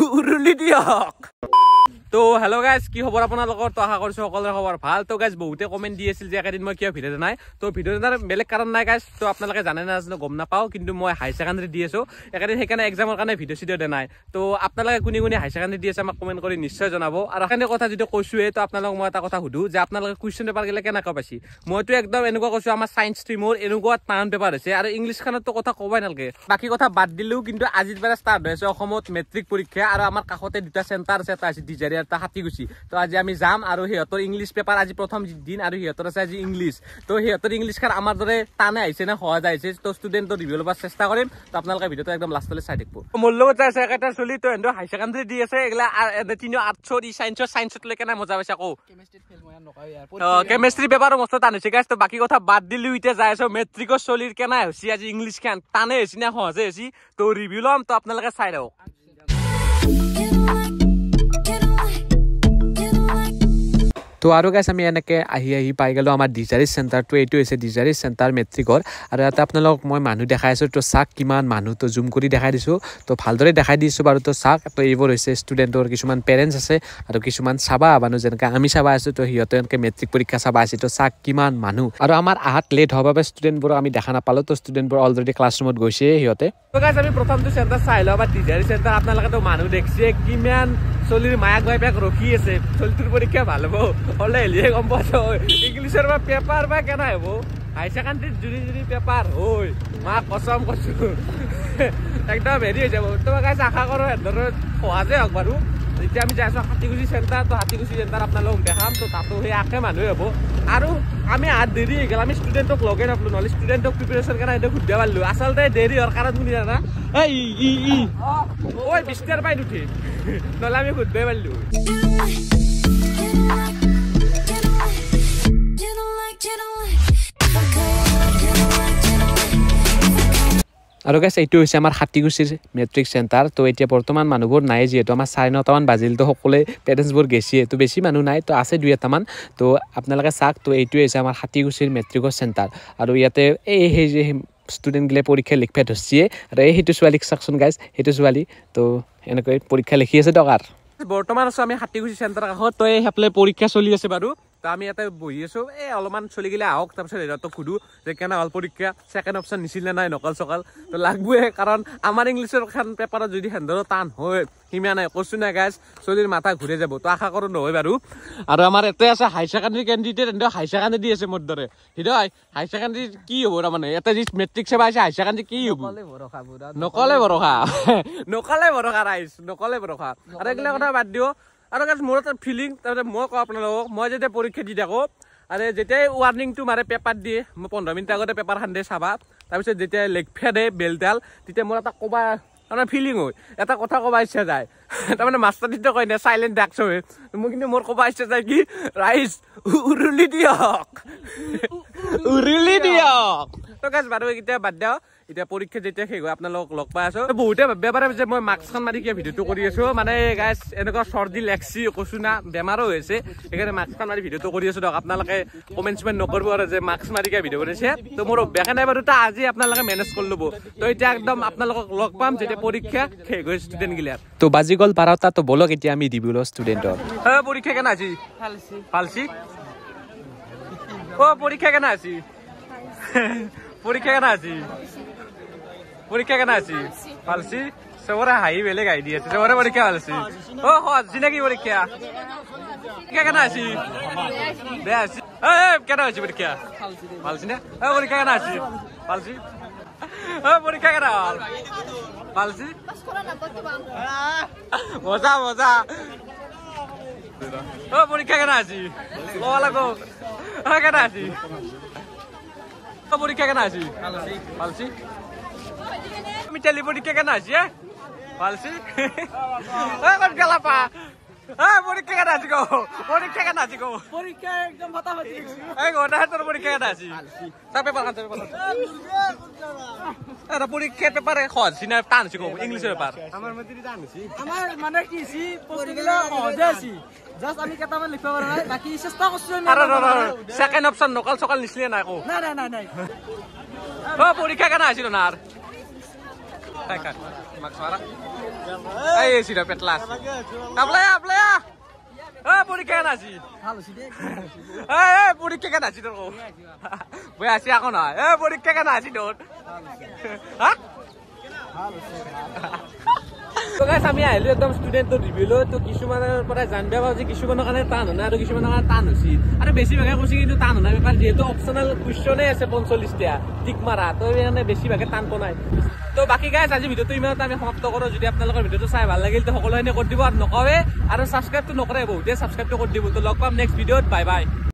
Urulidiok. তো hello' guys কি খবৰ আপোনালোকৰ তো আশা কৰিছোঁ সকলোৰে খবৰ ভাল তো গাইজ বহুতে কমেণ্ট দি আছিল যে একেদিন মই কিয় ভিডিঅ' নাই তো ভিডিঅ' দিনাৰ বেলেগ কাৰণ নাই গাইজ তো আপোনালোকে জানে নাজানো গম নাপাওঁ কিন্তু মই হাই ছেকেণ্ডেৰী দি আছোঁ একেদিন সেইকাৰণে এক্সামৰ কাৰণে ভিডিঅ' চিডিঅ' দিয়া নাই তো আপোনালোকে কোনে কোনে হাই ছেকেণ্ডেৰী দি আছে আমাক কমেণ্ট কৰি নিশ্চয় জনাব আৰু সেনে কথা যদি কৈছোঁহে তো আপোনালোকক মই এটা কথা সুধোঁ যে আপোনালোকে কুৱেশ্যন পেপাৰ গেলে কেনেকৈ পাইছে মইতো একদম এনেকুৱা কৈছোঁ আমাৰ ছায়েন্স ষ্ট্ৰীমৰ এনেকুৱা টান পেপাৰ হৈছে আৰু ইংলিছখনতো কথা ক'বই নালাগে বাকী কথা বাদ দিলেও কিন্তু আজিৰ পৰা ষ্টাৰ্ট হৈ আছে অসমত মেট্ৰিক পৰীক্ষা আৰু আমাৰ কাষতে দুটা চেণ্টাৰ আছে এটা আছে ডিজাৰী এটা হাতি গুছি তো আজি আমি যাম আৰু সিহঁতৰ ইংলিছ পেপাৰ আজি প্ৰথম দিন আৰু সিহঁতৰ আছে আজি ইংলিছ তো সিহঁতৰ ইংলিছখন আমাৰ দৰে টানে আহিছে নে সহজ আহিছে তো ষ্টুডেণ্টৰ ৰিভিউ চেষ্টা কৰিম তো আপোনালোকে ভিডিঅ'টো একদম লাষ্টলৈ চাই থাকিব মোৰ লগত যাইছে একেটা চলি তো এনেদৰে হাই ছেকেণ্ডেৰী দি আছে এইগিলা তিনিও আৰ্টছত ই চাইন্সত চাইন্সতলৈকে নাই মজা পাইছে আকৌ কেমেষ্ট্ৰি পেপাৰো মস্ত হৈছে শিকাইছে তো বাকী কথা বাদ দিলোঁ এতিয়া যাই আছো মেট্ৰিকৰ চলিৰ কেনে হৈছে আজি ইংলিছখন টানে হৈছে নে সহজে হৈছে তো ৰিভিউ ল'ম তো আপোনালোকে চাই থাকক তো আৰু গাইছ আমি এনেকৈ আহি আহি পাই গ'লোঁ আমাৰ ডিজাৰিছ চেণ্টাৰটো এইটো হৈছে ডিজাৰিছ চেণ্টাৰ মেট্ৰিকৰ আৰু ইয়াতে আপোনালোকক মই মানুহ দেখাই আছোঁ তো চাক কিমান মানুহ তো জুম কৰি দেখাই দিছোঁ তো ভালদৰে দেখাই দিছোঁ বাৰু তো চাক তো এইবোৰ হৈছে ষ্টুডেণ্টৰ কিছুমান পেৰেণ্টছ আছে আৰু কিছুমান চাবা মানুহ যেনেকৈ আমি চাবা আছোঁ তো সিহঁতে এনেকৈ মেট্ৰিক পৰীক্ষা চাবা আছে তো চাক কিমান মানুহ আৰু আমাৰ আহাত লেট হোৱাৰ বাবে ষ্টুডেণ্টবোৰক আমি দেখা নাপালোঁ তো ষ্টুডেণ্টবোৰ অলৰেডি ক্লাছৰুমত গৈছে সিহঁতে আমি প্ৰথমটো চেণ্টাৰ চাই লওঁ বা ডিজাৰি চেণ্টাৰ আপোনালোকেতো মানুহ দেখিছে কিমান চলিৰ মায়াক বাই বেক ৰখি আছে চলিটোৰ পৰীক্ষা ভাল হ'ব হ'লে হেলিয়ে গম পাইছ ইংলিছৰ বা পেপাৰ বা কেনে হ'ব হাই ছেকেণ্ডেৰীত যদি যদি পেপাৰ হৈ মা কচম কচু একদম হেৰি হৈ যাব তোমাক আছে আশা কৰো এনেদৰে সহজ হওক বাৰু এতিয়া আমি যাইছো হাতীকুচি চেণ্টাৰ তো হাতীকুচি চেণ্টাৰ আপোনালোকক দেখাম ত' তাতো সেই আশে মানুহে হ'ব আৰু আমি আৰ দেৰি হয়ে গেল আমি স্টুডেন্টক লগে নাপলো নহলে স্টুডেন্টক প্ৰিপাৰেশন কৰা এটা খুঁজতে পাৰলো আসলে দেৰি হওয়াৰ কাৰণ শুনি জানা এই ই ই ওই বিস্তাৰ পাই উঠে নহলে আমি খুঁজতে পাৰলো Thank আৰু গেছ এইটো হৈছে আমাৰ সাতিকুচিৰ মেট্ৰিক চেণ্টাৰ তো এতিয়া বৰ্তমান মানুহবোৰ নাই যিহেতু আমাৰ চাৰে নটামান বাজিল তো সকলোৱে পেৰেণ্টছবোৰ গেছিয়ে তো বেছি মানুহ নাই তো আছে দুই এটামান তো আপোনালোকে চাওক তো এইটোৱে হৈছে আমাৰ সাতিকুচিৰ মেট্ৰিকৰ চেণ্টাৰ আৰু ইয়াতে এই সেই যে ষ্টুডেণ্টগিলাই পৰীক্ষা লিখফেট হৈছে আৰু এই সেইটো ছোৱালীক চাওকচোন গাইছ সেইটো ছোৱালী তো এনেকৈ পৰীক্ষা লিখি আছে টকাৰ বৰ্তমান আছোঁ আমি হাতীগুচি চেণ্টাৰ কাষত তই সেইফালে পৰীক্ষা চলি আছে বাৰু তো আমি ইয়াতে বহি আছো এই অলপমান চলি গ'লে আহক তাৰপিছত সিহঁতক সুধোঁ যে কেনে হ'ল পৰীক্ষা ছেকেণ্ড অপচন নিছিল নে নাই নকল চকাল তো লাগবই কাৰণ আমাৰ ইংলিছৰ এখন পেপাৰত যদি সেন্দৰ টান হয় সিমান নাই কৈছোঁ নাই গাছ চলিৰ মাথা ঘূৰি যাব তো আশা কৰোঁ নহয় বাৰু আৰু আমাৰ ইয়াতে আছে হাই ছেকেণ্ডেৰী কেণ্ডিডেট এনেও হাই ছেকেণ্ডেৰী আছে মোৰ দৰে হৃদয় হাই ছেকেণ্ডেৰী কি হ'ব তাৰমানে ইয়াতে যি মেট্ৰিক চেবা আছে হাই ছেকেণ্ডেৰী কি হ'ব নকলে বৰষা নকলে ভৰসা ৰাইজ নকলে ভৰসা আৰু এইগিলা কথা বাদ দিওঁ আৰু গাছ মোৰ এটা ফিলিং তাৰপিছত মই কওঁ আপোনালোকক মই যেতিয়া পৰীক্ষা দি থাকোঁ আৰু যেতিয়াই ৱাৰ্ণিংটো মাৰে পেপাৰ দিয়ে মই পোন্ধৰ মিনিট আগতে পেপাৰ খান্দে চাবা তাৰপিছত যেতিয়া লেগফিয়া দে বেলডাল তেতিয়া মোৰ এটা ক'বা তাৰমানে ফিলিং হয় এটা কথা ক'ব ইচ্ছা যায় তাৰমানে মাষ্টাৰটো কয় নে চাইলেণ্ট ডাক্স হয় মই কিন্তু মোৰ ক'ব ইচ্ছা যায় কি ৰাইজ উৰুলি দিয়ক উৰুলি দিয়ক কাজ বাৰু এতিয়া বাদ দিয়া এতিয়া পৰীক্ষা যেতিয়া শেষ হয় আপোনালোকক লগ পাই আছো বহুতে ভাবে পাৰে যে মই মাস্কখন মাৰি কিয় ভিডিঅ'টো কৰি আছো মানে গাইজ এনেকুৱা চৰ্দি লেগচি কচুনা বেমাৰো হৈ আছে সেইকাৰণে মাস্কখন মাৰি ভিডিঅ'টো কৰি আছো ধৰক আপোনালোকে কমেণ্ট চমেণ্ট নকৰিব আৰু যে মাস্ক মাৰি কিয় ভিডিঅ' কৰিছে ত' মোৰ অভ্যাসে নাই বাৰু তাত আজি আপোনালোকে মেনেজ কৰি ল'ব ত' এতিয়া একদম আপোনালোকক লগ পাম যেতিয়া পৰীক্ষা শেষ হৈ ষ্টুডেণ্টগিলাৰ ত' বাজি গ'ল বাৰটা ত' বলক এতিয়া আমি ডিব্ৰুগড় ষ্টুডেণ্টৰ পৰীক্ষা কেনে আছে ভালছি অঁ পৰীক্ষা কেনে আছে পরীক্ষাকে নাচি পরীক্ষাকে নাচি পালছি সবরে হাই বেলেগ আই দিয়েছে সবরে পরীক্ষা পালছি ও হচ্ছি নাকি পরীক্ষা কেন আসি বে আসি কেন হয়েছে পরীক্ষা পালছি না পরীক্ষা কেন আসি পালছি পরীক্ষা কেন পালছি মজা মজা ও পরীক্ষা কেন আসি ও লাগো কেন আসি ভাষা পরীক্ষা কেন আছি ভালছি আমি টেলি পরীক্ষা কেন আছি ভালছি পৰীক্ষা কেনে আছিল নাৰ selesaikan. Simak suara. Ayo si dapet las. Apa ya, apa ya? Eh, budi kena nasi. Halus sih deh. Eh, budi kena nasi dong. Bu ya siapa kena? Eh, budi kena nasi dong. Hah? Halus. তো গাইছ আমি আহিলো একদম student ৰিভিউলো তো কিছুমানৰ পৰা জানিব পাৰোঁ যে কিছুমানৰ কাৰণে টান হোৱা আৰু কিছুমানৰ কাৰণে টান হৈছে আৰু বেছিভাগে কৈছে কিন্তু টান হোৱা বেপাৰ যিহেতু অপশ্যনেল কুৱেশ্যনেই আছে পঞ্চল্লিছটা টিক মাৰা তো সেইকাৰণে বেছিভাগে টান পোৱা নাই তো বাকী গাইছ আজি ভিডিঅ'টো ইমানতে আমি সমাপ্ত কৰোঁ যদি আপোনালোকৰ ভিডিঅ'টো চাই ভাল লাগিল তো সকলোখিনি কৰি দিব আৰু নকওৱে আৰু ছাবস্ক্ৰাইবটো নকৰে বহুতে ছাবস্ক্ৰাইবটো কৰি দিব তো লগ পাম নেক্সট ভিডিঅ'ত বাই বাই